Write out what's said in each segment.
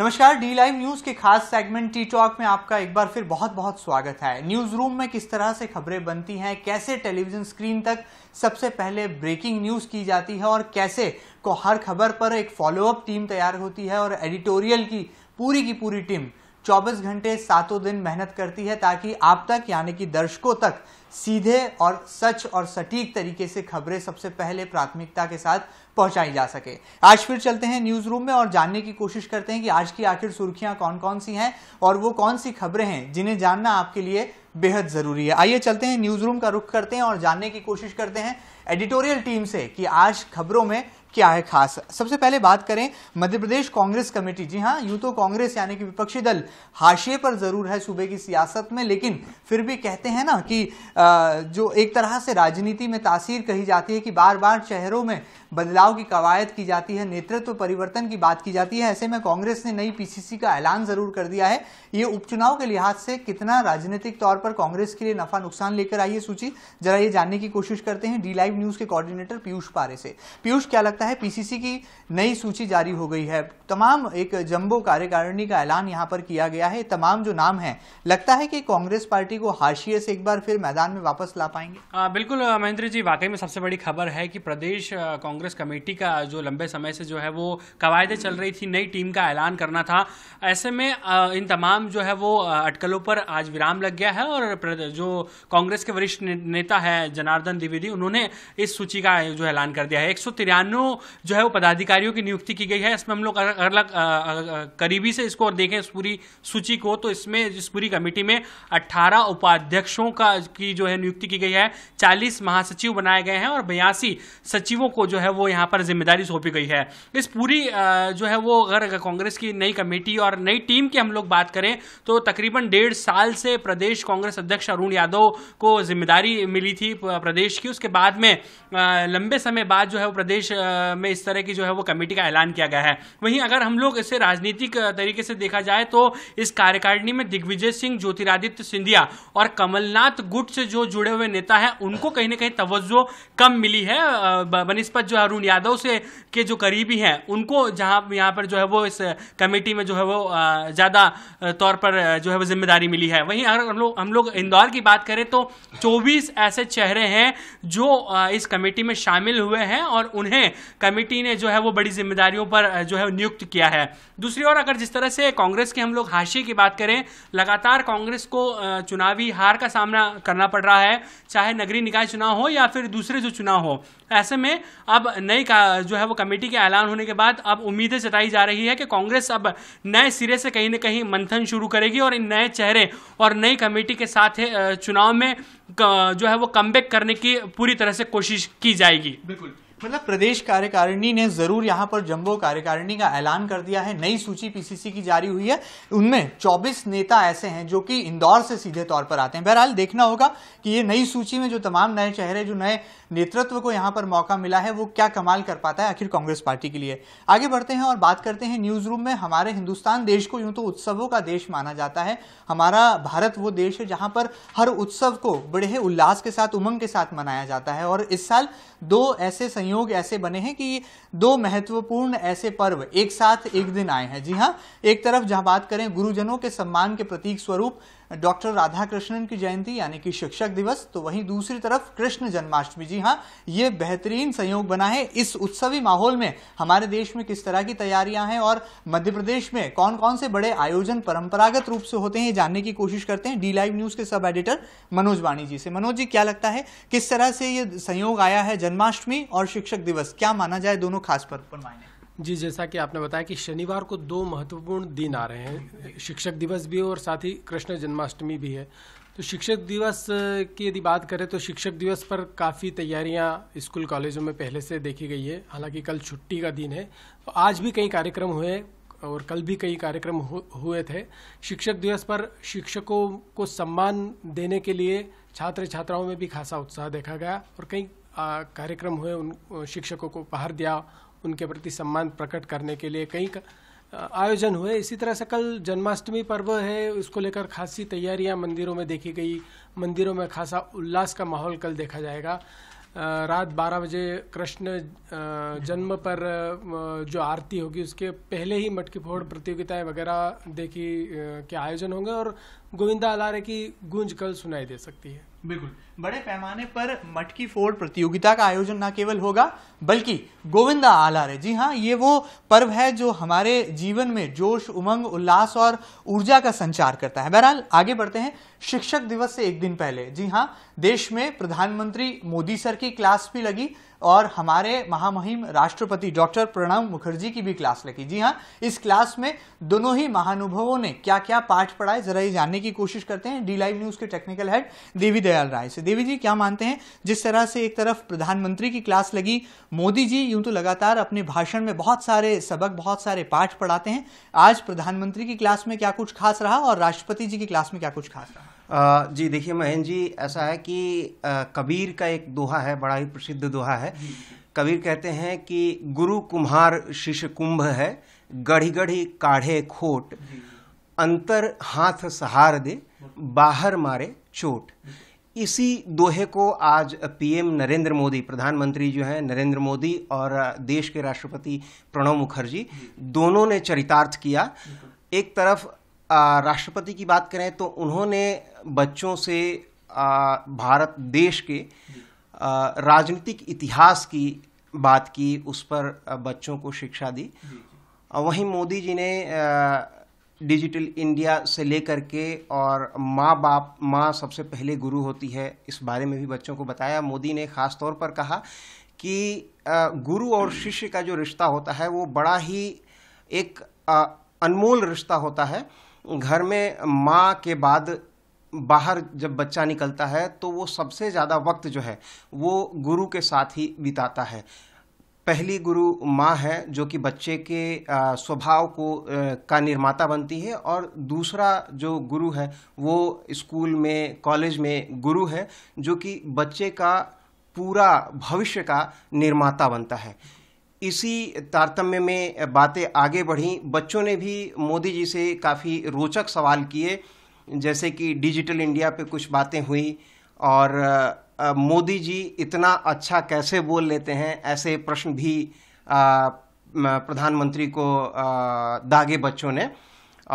नमस्कार D Live News के खास सेगमेंट टी टॉक में आपका एक बार फिर बहुत बहुत स्वागत है न्यूज रूम में किस तरह से खबरें बनती हैं कैसे टेलीविजन स्क्रीन तक सबसे पहले ब्रेकिंग न्यूज की जाती है और कैसे को हर खबर पर एक फॉलोअप टीम तैयार होती है और एडिटोरियल की पूरी की पूरी टीम 24 घंटे सातों दिन मेहनत करती है ताकि आप तक यानी कि दर्शकों तक सीधे और सच और सटीक तरीके से खबरें सबसे पहले प्राथमिकता के साथ पहुंचाई जा सके आज फिर चलते हैं न्यूज रूम में और जानने की कोशिश करते हैं कि आज की आखिर सुर्खियां कौन कौन सी हैं और वो कौन सी खबरें हैं जिन्हें जानना आपके लिए बेहद जरूरी है आइए चलते हैं न्यूज रूम का रुख करते हैं और जानने की कोशिश करते हैं एडिटोरियल टीम से कि आज खबरों में क्या है खास सबसे पहले बात करें मध्य प्रदेश कांग्रेस कमेटी जी हाँ यूं तो कांग्रेस यानी कि विपक्षी दल हाशिए पर जरूर है सूबे की सियासत में लेकिन फिर भी कहते हैं ना कि जो एक तरह से राजनीति में तासीर कही जाती है कि बार बार शहरों में बदलाव की कवायद की जाती है नेतृत्व परिवर्तन की बात की जाती है ऐसे में कांग्रेस ने नई पीसीसी का ऐलान जरूर कर दिया है ये उपचुनाव के लिहाज से कितना राजनीतिक तौर पर कांग्रेस के लिए नफा नुकसान लेकर आई है सूची जरा ये जानने की कोशिश करते हैं डी लाइव न्यूज के कोऑर्डिनेटर पीयूष पारे से पीयूष क्या लगता है लगता है पीसीसी की नई सूची जारी हो गई है तमाम एक जंबो कार्यकारिणी का ऐलान यहां पर किया गया है तमाम जो नाम है लगता है कि कांग्रेस पार्टी को हाशिए से एक बार फिर मैदान में वापस ला पाएंगे आ, बिल्कुल महेंद्र जी वाकई में सबसे बड़ी खबर है कि प्रदेश कांग्रेस कमेटी का जो लंबे समय से जो है वो कवायदे चल रही थी नई टीम का ऐलान करना था ऐसे में इन तमाम जो है वो अटकलों पर आज विराम लग गया है और जो कांग्रेस के वरिष्ठ नेता है जनार्दन द्विवेदी उन्होंने इस सूची का जो ऐलान कर दिया है एक सौ तिरानवे जो है वो पदाधिकारियों की नियुक्ति की गई है इसमें हम लोग अलग करीबी से इसको और देखें इस पूरी सूची को तो इसमें इस पूरी कमेटी में अट्ठारह उपाध्यक्षों का की जो है नियुक्ति की गई है चालीस महासचिव बनाए गए हैं और बयासी सचिवों को जो है वो यहाँ पर जिम्मेदारी सौंपी गई है इस पूरी जो है वो अगर कांग्रेस की नई कमेटी और नई टीम की हम लोग बात करें तो तकरीबन डेढ़ साल से प्रदेश कांग्रेस अध्यक्ष अरुण यादव को जिम्मेदारी मिली थी प्रदेश की उसके बाद में लंबे समय बाद जो है वो प्रदेश में इस तरह की जो है वो कमेटी का ऐलान किया गया है वहीं अगर हम लोग इसे राजनीतिक तरीके से देखा जाए तो इस कार्यकारिणी में दिग्विजय सिंह ज्योतिरादित्य सिंधिया और कमलनाथ गुट से जो जुड़े हुए नेता हैं उनको कहीं ना कहीं तवज्जो कम मिली है बनस्पत जो अरुण यादव से के जो करीबी हैं उनको जहाँ यहाँ पर जो है वो इस कमेटी में जो है वो ज़्यादा तौर पर जो है वो जिम्मेदारी मिली है वहीं अगर हम लोग हम लोग इंदौर की बात करें तो 24 ऐसे चेहरे हैं जो इस कमेटी में शामिल हुए हैं और उन्हें कमेटी ने जो है वो बड़ी जिम्मेदारियों पर जो है नियुक्त किया है दूसरी ओर अगर जिस तरह से कांग्रेस के हम लोग हाशिए की बात करें लगातार कांग्रेस को चुनावी हार का सामना करना पड़ रहा है चाहे नगरीय निकाय चुनाव हो या फिर दूसरे जो चुनाव हो ऐसे में अब नई जो है वो कमेटी के ऐलान होने के बाद अब उम्मीदें जताई जा रही है कि कांग्रेस अब नए सिरे से कहीं ना कहीं मंथन शुरू करेगी और इन नए चेहरे और नई कमेटी के साथ चुनाव में जो है वो कम करने की पूरी तरह से कोशिश की जाएगी बिल्कुल मतलब प्रदेश कार्यकारिणी ने जरूर यहां पर जम्बो कार्यकारिणी का ऐलान कर दिया है नई सूची पीसीसी की जारी हुई है उनमें 24 नेता ऐसे हैं जो कि इंदौर से सीधे तौर पर आते हैं बहरहाल देखना होगा कि ये नई सूची में जो तमाम नए चेहरे जो नए नेतृत्व को यहाँ पर मौका मिला है वो क्या कमाल कर पाता है आखिर कांग्रेस पार्टी के लिए आगे बढ़ते हैं और बात करते हैं न्यूज रूम में हमारे हिंदुस्तान देश को यूं तो उत्सवों का देश माना जाता है हमारा भारत वो देश है जहां पर हर उत्सव को बड़े उल्लास के साथ उमंग के साथ मनाया जाता है और इस साल दो ऐसे संयुक्त संयोग ऐसे बने हैं कि दो महत्वपूर्ण ऐसे पर्व एक साथ एक दिन आए हैं जी हाँ एक तरफ जहां बात करें गुरुजनों के सम्मान के प्रतीक स्वरूप डॉक्टर राधाकृष्णन की जयंती यानी कि शिक्षक दिवस तो वहीं दूसरी तरफ कृष्ण जन्माष्टमी जी हाँ ये बेहतरीन संयोग बना है इस उत्सवी माहौल में हमारे देश में किस तरह की तैयारियां हैं और मध्य प्रदेश में कौन कौन से बड़े आयोजन परंपरागत रूप से होते हैं जानने की कोशिश करते हैं डी लाइव न्यूज के सब एडिटर मनोज वाणी जी से मनोज जी क्या लगता है किस तरह से ये संयोग आया है जन्माष्टमी और शिक्षक दिवस क्या माना जाए दोनों खास पर मायने जी जैसा कि आपने बताया कि शनिवार को दो महत्वपूर्ण दिन आ रहे हैं शिक्षक दिवस भी और साथ ही कृष्ण जन्माष्टमी भी है तो शिक्षक दिवस की यदि बात करें तो शिक्षक दिवस पर काफ़ी तैयारियां स्कूल कॉलेजों में पहले से देखी गई है हालांकि कल छुट्टी का दिन है तो आज भी कई कार्यक्रम हुए और कल भी कई कार्यक्रम हुए थे शिक्षक दिवस पर शिक्षकों को सम्मान देने के लिए छात्र छात्राओं में भी खासा उत्साह देखा गया और कई कार्यक्रम हुए उन शिक्षकों को उपहार दिया उनके प्रति सम्मान प्रकट करने के लिए कई आयोजन हुए इसी तरह से कल जन्माष्टमी पर्व है उसको लेकर खासी तैयारियां मंदिरों में देखी गई मंदिरों में खासा उल्लास का माहौल कल देखा जाएगा रात 12 बजे कृष्ण जन्म पर जो आरती होगी उसके पहले ही मटकी फोड़ प्रतियोगिताएं वगैरह देखी के आयोजन होंगे और गोविंदा अलारे की गूंज कल सुनाई दे सकती है बिल्कुल बड़े पैमाने पर मटकी फोड़ प्रतियोगिता का आयोजन न केवल होगा बल्कि गोविंदा आलारे जी हाँ ये वो पर्व है जो हमारे जीवन में जोश उमंग उल्लास और ऊर्जा का संचार करता है बहरहाल आगे बढ़ते हैं शिक्षक दिवस से एक दिन पहले जी हाँ देश में प्रधानमंत्री मोदी सर की क्लास भी लगी और हमारे महामहिम राष्ट्रपति डॉक्टर प्रणब मुखर्जी की भी क्लास लगी जी हाँ इस क्लास में दोनों ही महानुभवों ने क्या क्या पाठ पढ़ाए जरा ये जानने की कोशिश करते हैं डी लाइव न्यूज के टेक्निकल हेड देवी दयाल राय से देवी जी क्या मानते हैं जिस तरह से एक तरफ प्रधानमंत्री की क्लास लगी मोदी जी यूं तो लगातार अपने भाषण में बहुत सारे सबक बहुत सारे पाठ पढ़ाते हैं आज प्रधानमंत्री की क्लास में क्या कुछ खास रहा और राष्ट्रपति जी की क्लास में क्या कुछ खास रहा जी देखिए महेंद्र जी ऐसा है कि कबीर का एक दोहा है बड़ा ही प्रसिद्ध दोहा है कबीर कहते हैं कि गुरु कुम्हार शिष्य कुंभ है गढ़ी गढ़ी काढ़े खोट अंतर हाथ सहार दे बाहर मारे चोट इसी दोहे को आज पीएम नरेंद्र मोदी प्रधानमंत्री जो हैं नरेंद्र मोदी और देश के राष्ट्रपति प्रणब मुखर्जी दोनों ने चरितार्थ किया एक तरफ राष्ट्रपति की बात करें तो उन्होंने बच्चों से भारत देश के राजनीतिक इतिहास की बात की उस पर बच्चों को शिक्षा दी वहीं मोदी जी ने डिजिटल इंडिया से लेकर के और माँ बाप माँ सबसे पहले गुरु होती है इस बारे में भी बच्चों को बताया मोदी ने ख़ास तौर पर कहा कि गुरु और शिष्य का जो रिश्ता होता है वो बड़ा ही एक अनमोल रिश्ता होता है घर में माँ के बाद बाहर जब बच्चा निकलता है तो वो सबसे ज़्यादा वक्त जो है वो गुरु के साथ ही बिताता है पहली गुरु माँ है जो कि बच्चे के स्वभाव को का निर्माता बनती है और दूसरा जो गुरु है वो स्कूल में कॉलेज में गुरु है जो कि बच्चे का पूरा भविष्य का निर्माता बनता है इसी तारतम्य में बातें आगे बढ़ी बच्चों ने भी मोदी जी से काफ़ी रोचक सवाल किए जैसे कि डिजिटल इंडिया पे कुछ बातें हुई और मोदी जी इतना अच्छा कैसे बोल लेते हैं ऐसे प्रश्न भी प्रधानमंत्री को दागे बच्चों ने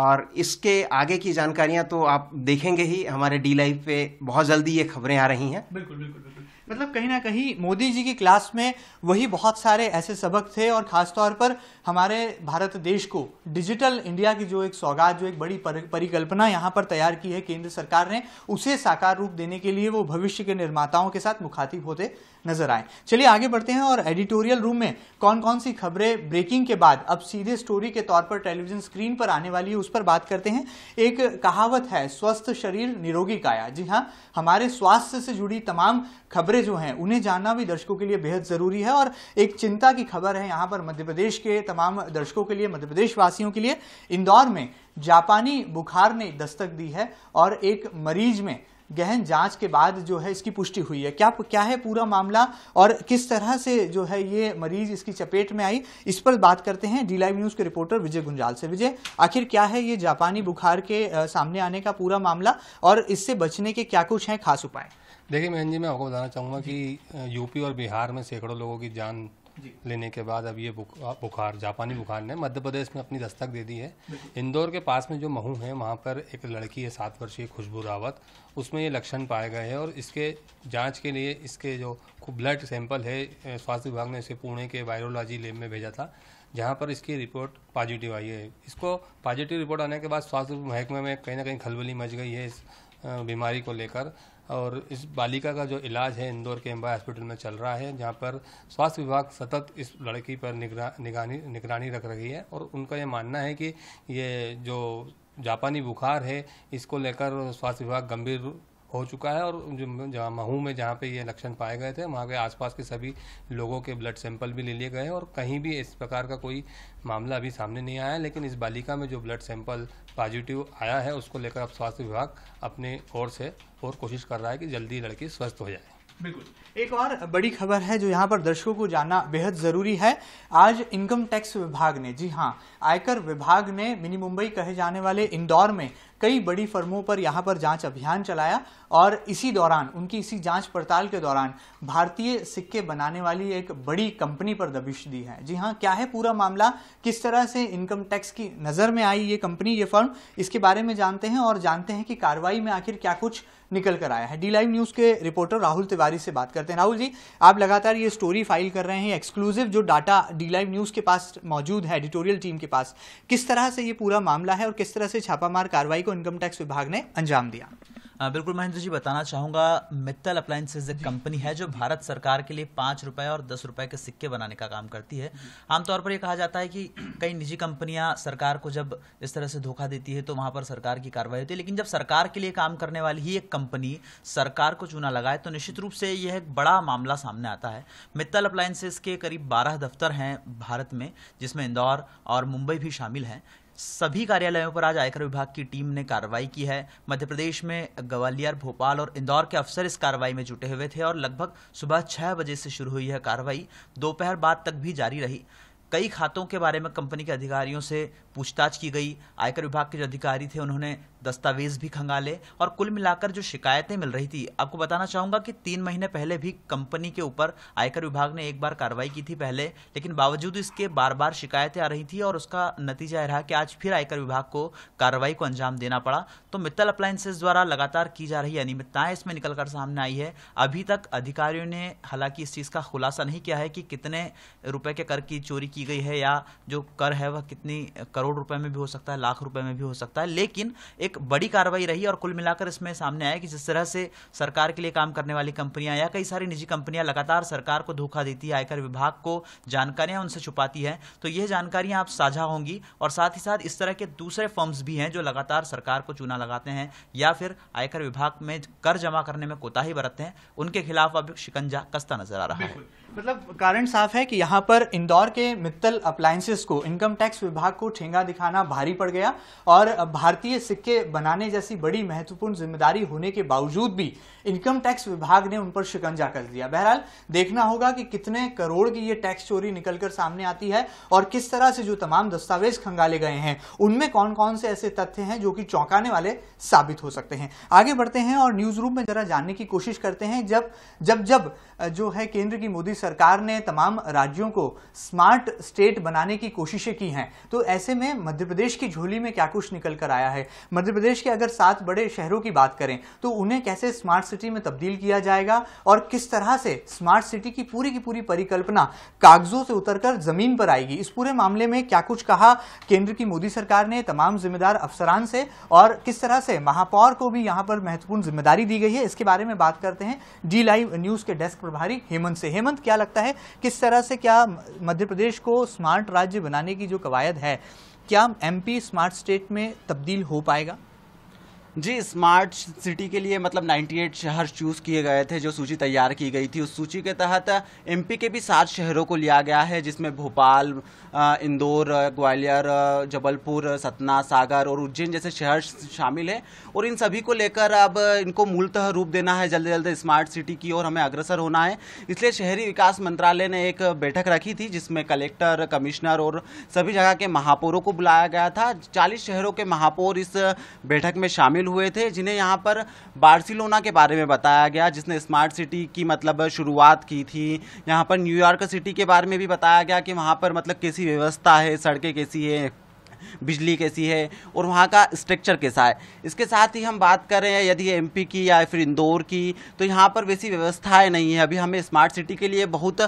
और इसके आगे की जानकारियां तो आप देखेंगे ही हमारे डी लाइव पे बहुत जल्दी ये खबरें आ रही हैं बिल्कुल बिल्कुल, बिल्कुल। मतलब कहीं ना कहीं मोदी जी की क्लास में वही बहुत सारे ऐसे सबक थे और ख़ासतौर पर हमारे भारत देश को डिजिटल इंडिया की जो एक सौगात जो एक बड़ी परिकल्पना यहाँ पर तैयार की है केंद्र सरकार ने उसे साकार रूप देने के लिए वो भविष्य के निर्माताओं के साथ मुखातिब होते नजर आए चलिए आगे बढ़ते हैं और एडिटोरियल रूम में कौन कौन सी खबरें ब्रेकिंग के बाद अब सीधे स्टोरी के तौर पर टेलीविजन स्क्रीन पर आने वाली है उस पर बात करते हैं एक कहावत है स्वस्थ शरीर निरोगी काया जी हाँ हमारे स्वास्थ्य से जुड़ी तमाम खबरें जो हैं उन्हें जानना भी दर्शकों के लिए बेहद जरूरी है और एक चिंता की खबर है यहाँ पर मध्य प्रदेश के तमाम दर्शकों के लिए मध्य प्रदेश वासियों के लिए इंदौर में जापानी बुखार ने दस्तक दी है और एक मरीज में गहन जांच के बाद जो है इसकी पुष्टि हुई है क्या क्या है पूरा मामला और किस तरह से जो है ये मरीज इसकी चपेट में आई इस पर बात करते हैं डी लाइव न्यूज के रिपोर्टर विजय गुंजाल से विजय आखिर क्या है ये जापानी बुखार के सामने आने का पूरा मामला और इससे बचने के क्या कुछ हैं खास उपाय देखिए मैं जी मैं आपको बताना चाहूँगा कि यूपी और बिहार में सैकड़ों लोगों की जान लेने के बाद अब ये बुखार जापानी बुखार ने मध्य प्रदेश में अपनी दस्तक दे दी है इंदौर के पास में जो महू है वहाँ पर एक लड़की है सात वर्षीय खुशबू रावत उसमें ये लक्षण पाए गए हैं और इसके जांच के लिए इसके जो ब्लड सैंपल है स्वास्थ्य विभाग ने इसे पुणे के वायरोलॉजी लैब में भेजा था जहाँ पर इसकी रिपोर्ट पॉजिटिव आई है इसको पॉजिटिव रिपोर्ट आने के बाद स्वास्थ्य महकमे में कहीं ना कहीं खलबली मच गई है इस बीमारी को लेकर और इस बालिका का जो इलाज है इंदौर के एम्बा हॉस्पिटल में चल रहा है जहाँ पर स्वास्थ्य विभाग सतत इस लड़की पर निगरानी निगरानी रख रही है और उनका ये मानना है कि ये जो जापानी बुखार है इसको लेकर स्वास्थ्य विभाग गंभीर हो चुका है और जहाँ महू में जहाँ पे ये लक्षण पाए गए थे वहाँ के आसपास के सभी लोगों के ब्लड सैंपल भी ले लिए गए और कहीं भी इस प्रकार का कोई मामला अभी सामने नहीं आया लेकिन इस बालिका में जो ब्लड सैंपल पॉजिटिव आया है उसको लेकर अब स्वास्थ्य विभाग अपने ओर से और कोशिश कर रहा है कि जल्दी लड़की स्वस्थ हो जाए बिल्कुल एक और बड़ी खबर है जो यहाँ पर दर्शकों को जानना बेहद जरूरी है आज इनकम टैक्स विभाग ने जी हाँ आयकर विभाग ने मिनी मुंबई कहे जाने वाले इंदौर में कई बड़ी फर्मों पर यहाँ पर जांच अभियान चलाया और इसी दौरान उनकी इसी जांच पड़ताल के दौरान भारतीय सिक्के बनाने वाली एक बड़ी कंपनी पर दबिश दी है जी हाँ क्या है पूरा मामला किस तरह से इनकम टैक्स की नज़र में आई ये कंपनी ये फर्म इसके बारे में जानते हैं और जानते हैं कि कार्रवाई में आखिर क्या कुछ निकल कर आया है डी लाइव न्यूज़ के रिपोर्टर राहुल तिवारी से बात करते हैं राहुल जी आप लगातार ये स्टोरी फाइल कर रहे हैं एक्सक्लूसिव जो डाटा डी लाइव न्यूज़ के पास मौजूद है एडिटोरियल टीम के पास किस तरह से ये पूरा मामला है और किस तरह से छापामार कार्रवाई को इनकम टैक्स विभाग ने अंजाम दिया बिल्कुल महेंद्र जी बताना चाहूंगा मित्तल अप्लायंसेज एक कंपनी है जो भारत सरकार के लिए पांच रुपए और दस रुपए के सिक्के बनाने का काम करती है आमतौर पर यह कहा जाता है कि कई निजी कंपनियां सरकार को जब इस तरह से धोखा देती है तो वहां पर सरकार की कार्रवाई होती है लेकिन जब सरकार के लिए काम करने वाली ही एक कंपनी सरकार को चुना लगाए तो निश्चित रूप से यह एक बड़ा मामला सामने आता है मित्तल अप्लायसेज के करीब बारह दफ्तर हैं भारत में जिसमें इंदौर और मुंबई भी शामिल हैं सभी कार्यालयों पर आज आयकर विभाग की टीम ने कार्रवाई की है मध्य प्रदेश में ग्वालियर भोपाल और इंदौर के अफसर इस कार्रवाई में जुटे हुए थे और लगभग सुबह छह बजे से शुरू हुई यह कार्रवाई दोपहर बाद तक भी जारी रही कई खातों के बारे में कंपनी के अधिकारियों से पूछताछ की गई आयकर विभाग के जो अधिकारी थे उन्होंने दस्तावेज भी खंगाले और कुल मिलाकर जो शिकायतें मिल रही थी आपको बताना चाहूँगा कि तीन महीने पहले भी कंपनी के ऊपर आयकर विभाग ने एक बार कार्रवाई की थी पहले लेकिन बावजूद इसके बार बार शिकायतें आ रही थी और उसका नतीजा रहा कि आज फिर आयकर विभाग को कार्रवाई को अंजाम देना पड़ा तो मित्तल अप्लायंसेज द्वारा लगातार की जा रही अनियमितताएं इसमें निकलकर सामने आई है अभी तक अधिकारियों ने हालांकि इस चीज़ का खुलासा नहीं किया है कि कितने रुपए के कर की चोरी की की गई है या जो कर है वह कितनी करोड़ रुपए में भी हो सकता है लाख रुपए में भी हो सकता है लेकिन एक बड़ी कार्रवाई रही और कुल मिलाकर इसमें सामने आया कि जिस तरह से सरकार के लिए काम करने वाली कंपनियां या कई सारी निजी कंपनियां लगातार सरकार को धोखा देती है आयकर विभाग को जानकारियां उनसे छुपाती है तो यह जानकारियां आप साझा होंगी और साथ ही साथ इस तरह के दूसरे फर्म्स भी हैं जो लगातार सरकार को चूना लगाते हैं या फिर आयकर विभाग में कर जमा करने में कोताही बरतते हैं उनके खिलाफ अब शिकंजा कसता नजर आ रहा है मतलब कारण साफ है कि यहाँ पर इंदौर के मित्तल अप्लायंसेस को इनकम टैक्स विभाग को ठेंगा दिखाना भारी पड़ गया और भारतीय सिक्के बनाने जैसी बड़ी महत्वपूर्ण जिम्मेदारी होने के बावजूद भी इनकम टैक्स विभाग ने उन पर शिकंजा कर दिया बहरहाल देखना होगा कि कितने करोड़ की ये टैक्स चोरी निकलकर सामने आती है और किस तरह से जो तमाम दस्तावेज खंगाले गए हैं उनमें कौन कौन से ऐसे तथ्य हैं जो कि चौंकाने वाले साबित हो सकते हैं आगे बढ़ते हैं और न्यूज रूम में जरा जानने की कोशिश करते हैं जब जब जब जो है केंद्र की मोदी सरकार ने तमाम राज्यों को स्मार्ट स्टेट बनाने की कोशिशें की हैं तो ऐसे में मध्य प्रदेश की झोली में क्या कुछ निकल कर आया है मध्य प्रदेश के अगर सात बड़े शहरों की बात करें तो उन्हें कैसे स्मार्ट सिटी में तब्दील किया जाएगा और किस तरह से स्मार्ट सिटी की पूरी की पूरी परिकल्पना कागजों से उतरकर जमीन पर आएगी इस पूरे मामले में क्या कुछ कहा केंद्र की मोदी सरकार ने तमाम जिम्मेदार अफसरान से और किस तरह से महापौर को भी यहां पर महत्वपूर्ण जिम्मेदारी दी गई है इसके बारे में बात करते हैं डी लाइव न्यूज के डेस्क प्रभारी हेमंत से हेमंत क्या लगता है किस तरह से क्या मध्य प्रदेश को को स्मार्ट राज्य बनाने की जो कवायद है क्या एमपी स्मार्ट स्टेट में तब्दील हो पाएगा जी स्मार्ट सिटी के लिए मतलब 98 शहर चूज़ किए गए थे जो सूची तैयार की गई थी उस सूची के तहत एमपी के भी सात शहरों को लिया गया है जिसमें भोपाल इंदौर ग्वालियर जबलपुर सतना सागर और उज्जैन जैसे शहर शामिल हैं और इन सभी को लेकर अब इनको मूलतः रूप देना है जल्द जल्द स्मार्ट सिटी की ओर हमें अग्रसर होना है इसलिए शहरी विकास मंत्रालय ने एक बैठक रखी थी जिसमें कलेक्टर कमिश्नर और सभी जगह के महापौरों को बुलाया गया था चालीस शहरों के महापौर इस बैठक में शामिल शामिल हुए थे जिन्हें यहाँ पर बार्सिलोना के बारे में बताया गया जिसने स्मार्ट सिटी की मतलब शुरुआत की थी यहाँ पर न्यूयॉर्क सिटी के बारे में भी बताया गया कि वहाँ पर मतलब कैसी व्यवस्था है सड़कें कैसी है बिजली कैसी है और वहाँ का स्ट्रक्चर कैसा है इसके साथ ही हम बात कर रहे हैं यदि पी की या फिर इंदौर की तो यहाँ पर वैसी व्यवस्थाएँ नहीं है अभी हमें स्मार्ट सिटी के लिए बहुत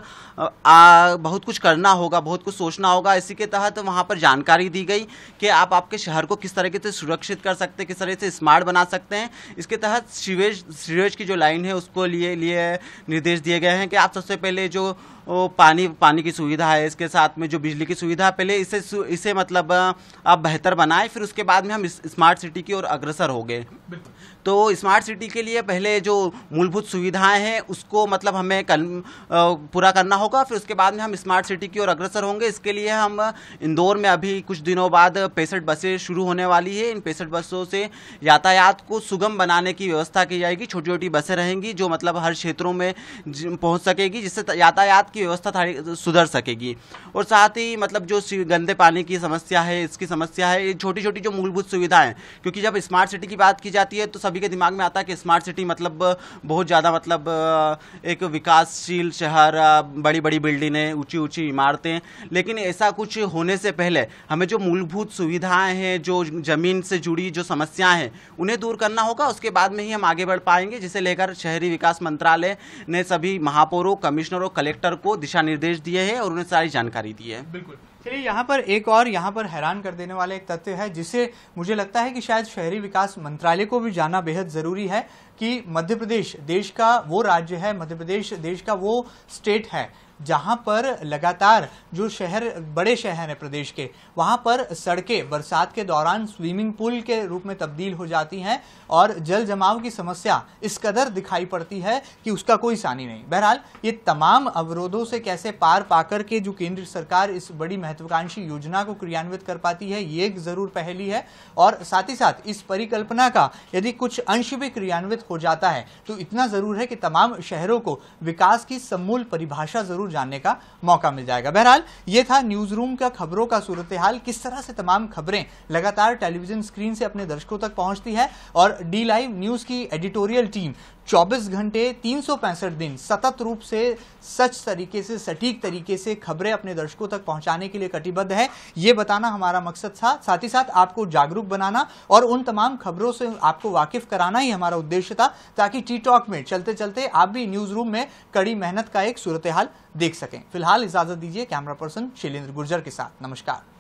आ, बहुत कुछ करना होगा बहुत कुछ सोचना होगा इसी के तहत वहाँ पर जानकारी दी गई कि आप आपके शहर को किस तरीके से सुरक्षित कर सकते हैं किस तरह से स्मार्ट बना सकते हैं इसके तहत सीवेज सीवेज की जो लाइन है उसको लिए लिए निर्देश दिए गए हैं कि आप सबसे पहले जो पानी पानी की सुविधा है इसके साथ में जो बिजली की सुविधा पहले इसे इसे मतलब आप बेहतर बनाएं फिर उसके बाद में हम स्मार्ट सिटी की ओर अग्रसर हो गए तो स्मार्ट सिटी के लिए पहले जो मूलभूत सुविधाएं हैं उसको मतलब हमें कर, पूरा करना होगा फिर उसके बाद में हम स्मार्ट सिटी की ओर अग्रसर होंगे इसके लिए हम इंदौर में अभी कुछ दिनों बाद पैंसठ बसें शुरू होने वाली है इन पैंसठ बसों से यातायात को सुगम बनाने की व्यवस्था की जाएगी छोटी छोटी बसें रहेंगी जो मतलब हर क्षेत्रों में पहुँच सकेगी जिससे यातायात की व्यवस्था सुधर सकेगी और साथ ही मतलब जो गंदे पानी की समस्या है इसकी समस्या है ये छोटी छोटी जो मूलभूत सुविधाएं क्योंकि जब स्मार्ट सिटी की बात की जाती है तो सब सभी के दिमाग में आता है कि स्मार्ट सिटी मतलब बहुत ज़्यादा मतलब एक विकासशील शहर बड़ी बड़ी बिल्डिंगें ऊंची ऊंची इमारतें लेकिन ऐसा कुछ होने से पहले हमें जो मूलभूत सुविधाएं हैं जो ज़मीन से जुड़ी जो समस्याएं हैं उन्हें दूर करना होगा उसके बाद में ही हम आगे बढ़ पाएंगे जिसे लेकर शहरी विकास मंत्रालय ने सभी महापौरों कमिश्नरों कलेक्टर को दिशा निर्देश दिए हैं और उन्हें सारी जानकारी दी है बिल्कुल चलिए यहाँ पर एक और यहाँ पर हैरान कर देने वाला एक तथ्य है जिसे मुझे लगता है कि शायद शहरी विकास मंत्रालय को भी जाना बेहद ज़रूरी है कि मध्य प्रदेश देश का वो राज्य है मध्य प्रदेश देश का वो स्टेट है जहाँ पर लगातार जो शहर बड़े शहर हैं प्रदेश के वहाँ पर सड़कें बरसात के दौरान स्विमिंग पूल के रूप में तब्दील हो जाती हैं और जल जमाव की समस्या इस कदर दिखाई पड़ती है कि उसका कोई सानी नहीं बहरहाल ये तमाम अवरोधों से कैसे पार पाकर के जो केंद्र सरकार इस बड़ी महत्वाकांक्षी योजना को क्रियान्वित कर पाती है ये एक ज़रूर पहली है और साथ ही साथ इस परिकल्पना का यदि कुछ अंश भी क्रियान्वित हो जाता है तो इतना ज़रूर है कि तमाम शहरों को विकास की समूल परिभाषा ज़रूर जरूर जानने का मौका मिल जाएगा बहरहाल ये था न्यूज रूम का खबरों का सूरत हाल किस तरह से तमाम खबरें लगातार टेलीविजन स्क्रीन से अपने दर्शकों तक पहुंचती है और डी लाइव न्यूज की एडिटोरियल टीम 24 घंटे तीन दिन सतत रूप से सच तरीके से सटीक तरीके से खबरें अपने दर्शकों तक पहुंचाने के लिए कटिबद्ध है ये बताना हमारा मकसद था साथ ही साथ आपको जागरूक बनाना और उन तमाम खबरों से आपको वाकिफ कराना ही हमारा उद्देश्य था ताकि टी टॉक में चलते चलते आप भी न्यूज रूम में कड़ी मेहनत का एक सूरत हाल देख सकें फिलहाल इजाजत दीजिए कैमरा पर्सन शैलेन्द्र गुर्जर के साथ नमस्कार